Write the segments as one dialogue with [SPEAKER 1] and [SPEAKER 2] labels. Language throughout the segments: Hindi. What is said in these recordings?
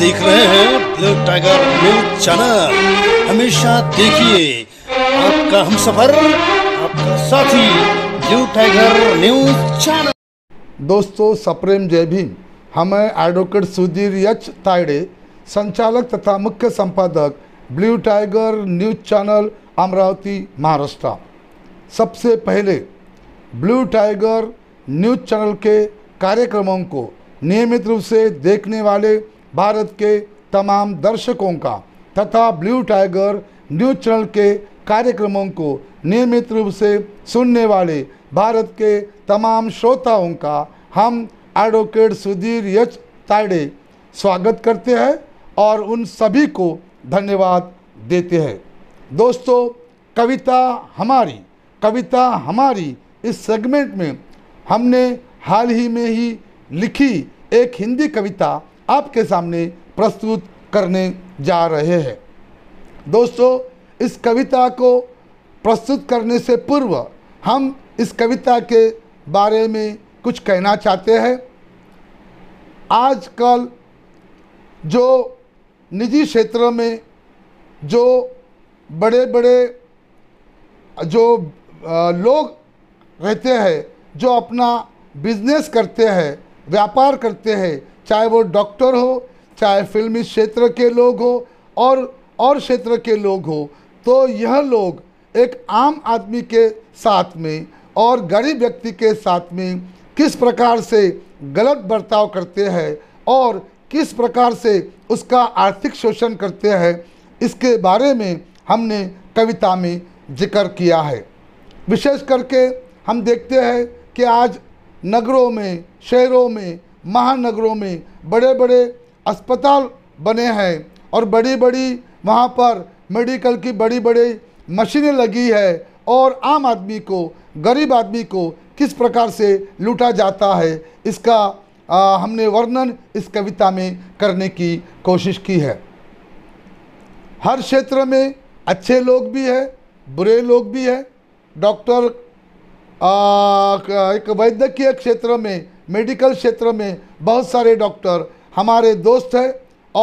[SPEAKER 1] देख रहे हैं ब्लू टाइगर न्यूज चैनल हमेशा देखिए आपका हम सफर आपका साथी ब्लू टाइगर न्यूज चैनल दोस्तों सप्रेम जय भीम हमें एडवोकेट सुधीर यच ताइडे संचालक तथा मुख्य संपादक blue tiger news channel Amravati Maharashtra सबसे पहले ब्लू टाइगर न्यूज चैनल के कार्यक्रमों को नियमित रूप से देखने वाले भारत के तमाम दर्शकों का तथा ब्लू टाइगर न्यूज चैनल के कार्यक्रमों को नियमित रूप से सुनने वाले भारत के तमाम श्रोताओं का हम एडवोकेट सुधीर यच ताड़े स्वागत करते हैं और उन सभी को धन्यवाद देते हैं दोस्तों कविता हमारी कविता हमारी इस सेगमेंट में हमने हाल ही में ही लिखी एक हिंदी कविता आपके सामने प्रस्तुत करने जा रहे हैं दोस्तों इस कविता को प्रस्तुत करने से पूर्व हम इस कविता के बारे में कुछ कहना चाहते हैं आजकल जो निजी क्षेत्र में जो बड़े बड़े जो लोग रहते हैं जो अपना बिजनेस करते हैं व्यापार करते हैं चाहे वो डॉक्टर हो चाहे फिल्मी क्षेत्र के लोग हो और और क्षेत्र के लोग हो तो यह लोग एक आम आदमी के साथ में और गरीब व्यक्ति के साथ में किस प्रकार से गलत बर्ताव करते हैं और किस प्रकार से उसका आर्थिक शोषण करते हैं इसके बारे में हमने कविता में जिक्र किया है विशेष करके हम देखते हैं कि आज नगरों में शहरों में महानगरों में बड़े बड़े अस्पताल बने हैं और बड़ी बड़ी वहाँ पर मेडिकल की बड़ी बड़ी मशीनें लगी है और आम आदमी को गरीब आदमी को किस प्रकार से लूटा जाता है इसका आ, हमने वर्णन इस कविता में करने की कोशिश की है हर क्षेत्र में अच्छे लोग भी हैं बुरे लोग भी हैं डॉक्टर एक वैद्यकीय क्षेत्र में मेडिकल क्षेत्र में बहुत सारे डॉक्टर हमारे दोस्त हैं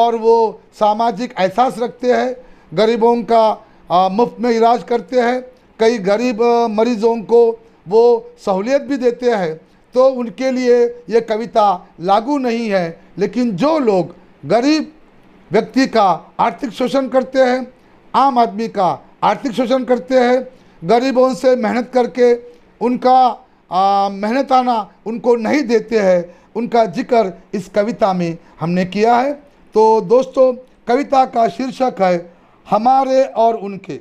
[SPEAKER 1] और वो सामाजिक एहसास रखते हैं गरीबों का मुफ्त में इलाज करते हैं कई गरीब मरीजों को वो सहूलियत भी देते हैं तो उनके लिए ये कविता लागू नहीं है लेकिन जो लोग गरीब व्यक्ति का आर्थिक शोषण करते हैं आम आदमी का आर्थिक शोषण करते हैं गरीबों से मेहनत करके उनका मेहनताना उनको नहीं देते हैं उनका जिक्र इस कविता में हमने किया है तो दोस्तों कविता का शीर्षक है हमारे और उनके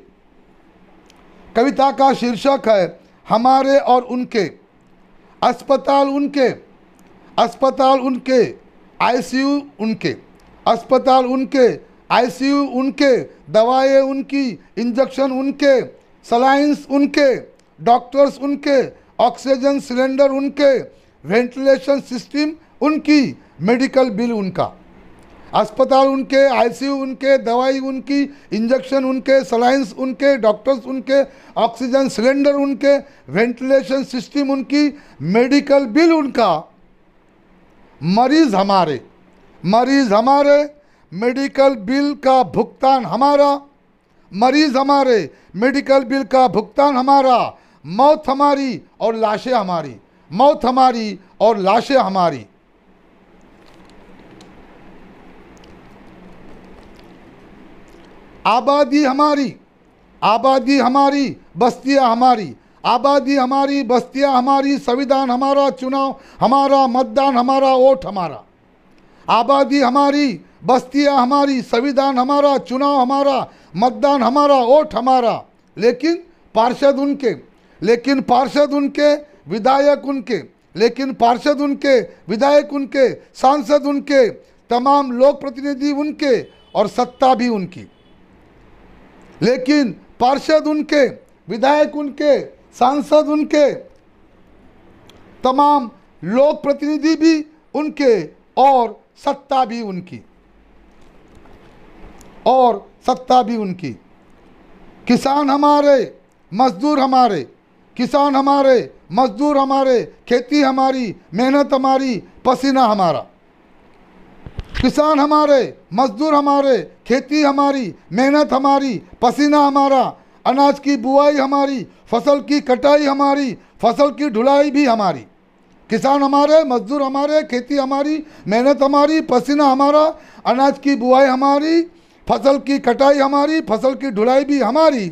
[SPEAKER 1] कविता का शीर्षक है हमारे और उनके अस्पताल उनके अस्पताल उनके आईसीयू उनके अस्पताल उनके आईसीयू उनके दवाएं उनकी इंजेक्शन उनके सलाइंस उनके डॉक्टर्स उनके ऑक्सीजन सिलेंडर उनके वेंटिलेशन सिस्टम उनकी मेडिकल बिल उनका अस्पताल उनके आईसीयू उनके दवाई उनकी इंजेक्शन उनके सलाइंस उनके डॉक्टर्स उनके ऑक्सीजन सिलेंडर उनके वेंटिलेशन सिस्टम उनकी मेडिकल बिल उनका मरीज़ हमारे मरीज़ हमारे मेडिकल बिल का भुगतान हमारा मरीज़ हमारे मेडिकल बिल का भुगतान हमारा मौत हमारी और लाशें हमारी मौत हमारी और लाशें हमारी आबादी हमारी आबादी हमारी बस्तियां हमारी आबादी हमारी बस्तियां हमारी संविधान हमारा चुनाव हमारा मतदान हमारा वोट हमारा आबादी हमारी बस्तियां हमारी संविधान हमारा चुनाव हमारा मतदान हमारा वोट हमारा लेकिन पार्षद उनके लेकिन पार्षद उनके विधायक उनके लेकिन पार्षद उनके विधायक उनके सांसद उनके तमाम लोक प्रतिनिधि उनके और सत्ता भी उनकी लेकिन पार्षद उनके विधायक उनके सांसद उनके तमाम लोक प्रतिनिधि भी उनके और सत्ता भी उनकी और सत्ता भी उनकी किसान हमारे मजदूर हमारे किसान हमारे मजदूर हमारे खेती हमारी मेहनत हमारी पसीना हमारा किसान हमारे मजदूर हमारे खेती हमारी मेहनत हमारी पसीना हमारा अनाज की बुआई हमारी फसल की कटाई हमारी फसल की ढुलाई भी हमारी किसान हमारे मजदूर हमारे खेती हमारी मेहनत हमारी पसीना हमारा अनाज की बुआई हमारी फसल की कटाई हमारी फसल की ढुलाई भी हमारी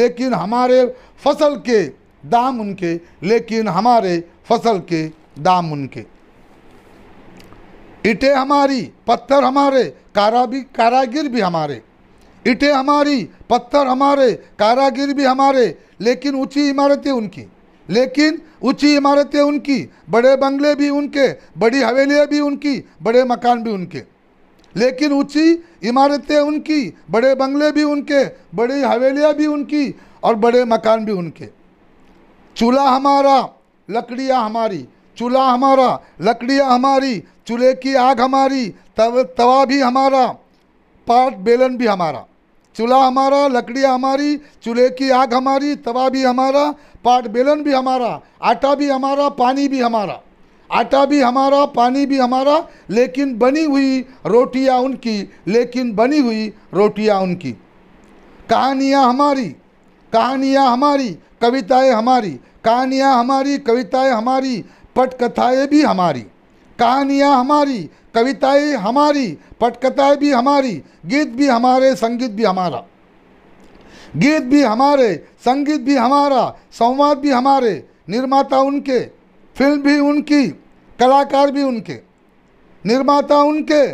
[SPEAKER 1] लेकिन हमारे फसल के दाम उनके लेकिन हमारे फसल के दाम उनके ईटें हमारी पत्थर हमारे कारा भी कारागिर भी हमारे इटे हमारी पत्थर हमारे कारागिर भी हमारे लेकिन ऊंची इमारतें उनकी लेकिन ऊंची इमारतें उनकी बड़े बंगले भी उनके बड़ी हवेलियाँ भी उनकी बड़े मकान भी उनके लेकिन ऊंची इमारतें उनकी बड़े बंगले भी उनके बड़ी हवेलियाँ भी उनकी और बड़े मकान भी उनके चूल्हा हमारा लकड़ियाँ हमारी चूल्हा हमारा लकड़ियाँ हमारी चूल्हे की आग हमारी तव तवा भी हमारा पाट बेलन भी हमारा चूल्हा हमारा लकड़ियाँ हमारी चूल्हे की आग हमारी तवा भी हमारा पाट बेलन भी हमारा आटा भी हमारा पानी भी हमारा आटा भी हमारा पानी भी हमारा लेकिन बनी हुई रोटियाँ उनकी लेकिन बनी हुई रोटियाँ उनकी कहानियाँ हमारी कहानियाँ हमारी कविताएं हमारी कहानियाँ हमारी कविताएं हमारी पटकथाएँ भी हमारी कहानियाँ हमारी कविताएं हमारी पटकथाएँ भी हमारी गीत भी हमारे संगीत भी हमारा गीत भी हमारे संगीत भी हमारा संवाद भी हमारे निर्माता उनके फिल्म भी उनकी कलाकार भी उनके निर्माता उनके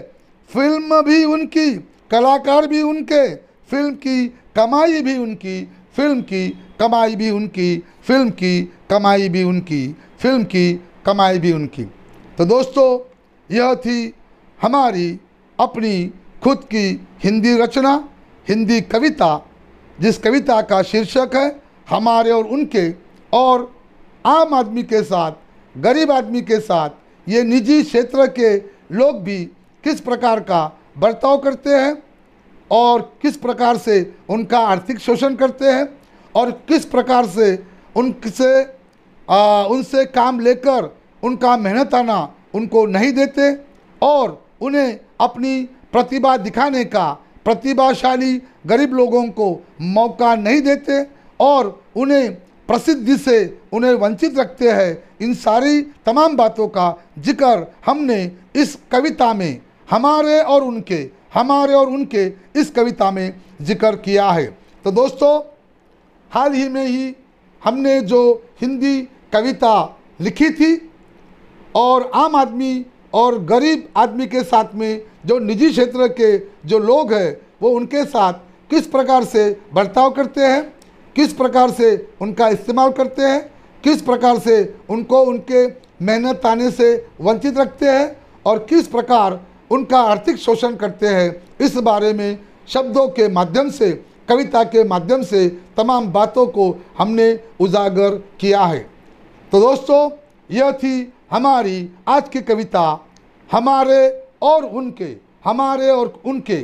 [SPEAKER 1] फिल्म भी उनकी कलाकार भी उनके फिल्म की कमाई भी उनकी फिल्म की कमाई भी उनकी फिल्म की कमाई भी उनकी फिल्म की कमाई भी उनकी तो दोस्तों यह थी हमारी अपनी खुद की हिंदी रचना हिंदी कविता जिस कविता का शीर्षक है हमारे और उनके और आम आदमी के साथ गरीब आदमी के साथ ये निजी क्षेत्र के लोग भी किस प्रकार का बर्ताव करते हैं और किस प्रकार से उनका आर्थिक शोषण करते हैं और किस प्रकार से उनसे उनसे काम लेकर उनका मेहनत आना उनको नहीं देते और उन्हें अपनी प्रतिभा दिखाने का प्रतिभाशाली गरीब लोगों को मौका नहीं देते और उन्हें प्रसिद्धि से उन्हें वंचित रखते हैं इन सारी तमाम बातों का जिक्र हमने इस कविता में हमारे और उनके हमारे और उनके इस कविता में जिक्र किया है तो दोस्तों हाल ही में ही हमने जो हिंदी कविता लिखी थी और आम आदमी और गरीब आदमी के साथ में जो निजी क्षेत्र के जो लोग हैं वो उनके साथ किस प्रकार से बर्ताव करते हैं किस प्रकार से उनका इस्तेमाल करते हैं किस प्रकार से उनको उनके मेहनत आने से वंचित रखते हैं और किस प्रकार उनका आर्थिक शोषण करते हैं इस बारे में शब्दों के माध्यम से कविता के माध्यम से तमाम बातों को हमने उजागर किया है तो दोस्तों यह थी हमारी आज की कविता हमारे और उनके हमारे और उनके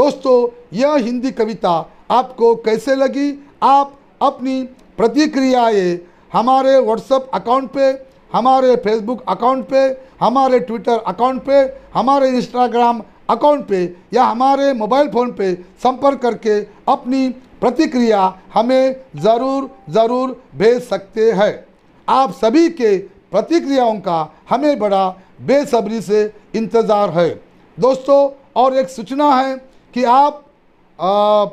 [SPEAKER 1] दोस्तों यह हिंदी कविता आपको कैसे लगी आप अपनी प्रतिक्रियाएं हमारे व्हाट्सएप अकाउंट पे हमारे फेसबुक अकाउंट पे हमारे ट्विटर अकाउंट पे हमारे इंस्टाग्राम अकाउंट पे या हमारे मोबाइल फ़ोन पे संपर्क करके अपनी प्रतिक्रिया हमें ज़रूर ज़रूर भेज सकते हैं आप सभी के प्रतिक्रियाओं का हमें बड़ा बेसब्री से इंतज़ार है दोस्तों और एक सूचना है कि आप आ,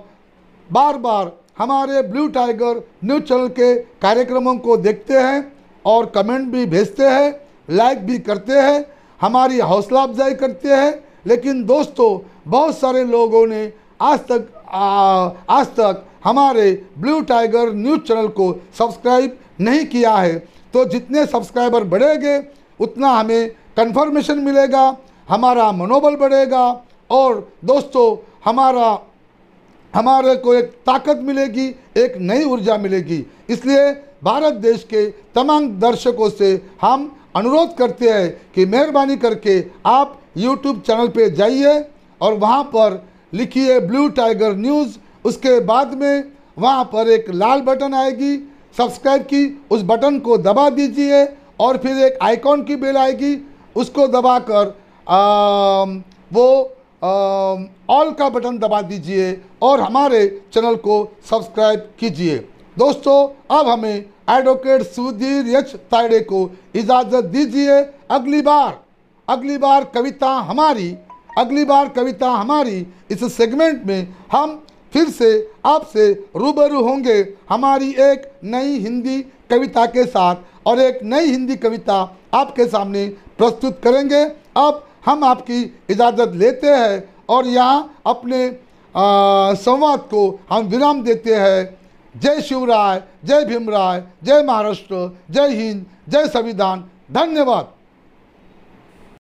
[SPEAKER 1] बार बार हमारे ब्लू टाइगर न्यूज़ चैनल के कार्यक्रमों को देखते हैं और कमेंट भी भेजते हैं लाइक भी करते हैं हमारी हौसला अफजाई करते हैं लेकिन दोस्तों बहुत सारे लोगों ने आज तक आ, आज तक हमारे ब्लू टाइगर न्यूज़ चैनल को सब्सक्राइब नहीं किया है तो जितने सब्सक्राइबर बढ़ेंगे उतना हमें कंफर्मेशन मिलेगा हमारा मनोबल बढ़ेगा और दोस्तों हमारा हमारे को एक ताकत मिलेगी एक नई ऊर्जा मिलेगी इसलिए भारत देश के तमाम दर्शकों से हम अनुरोध करते हैं कि मेहरबानी करके आप यूट्यूब चैनल पे जाइए और वहाँ पर लिखिए ब्लू टाइगर न्यूज़ उसके बाद में वहाँ पर एक लाल बटन आएगी सब्सक्राइब की उस बटन को दबा दीजिए और फिर एक आइकॉन की बेल आएगी उसको दबाकर वो ऑल का बटन दबा दीजिए और हमारे चैनल को सब्सक्राइब कीजिए दोस्तों अब हमें एडवोकेट सुधीर यच तायड़े को इजाज़त दीजिए अगली बार अगली बार कविता हमारी अगली बार कविता हमारी इस सेगमेंट में हम फिर से आपसे रूबरू होंगे हमारी एक नई हिंदी कविता के साथ और एक नई हिंदी कविता आपके सामने प्रस्तुत करेंगे आप हम आपकी इजाज़त लेते हैं और यहाँ अपने संवाद को हम विराम देते हैं जय शिवराय जय भीमराय जय महाराष्ट्र जय हिंद जय संविधान धन्यवाद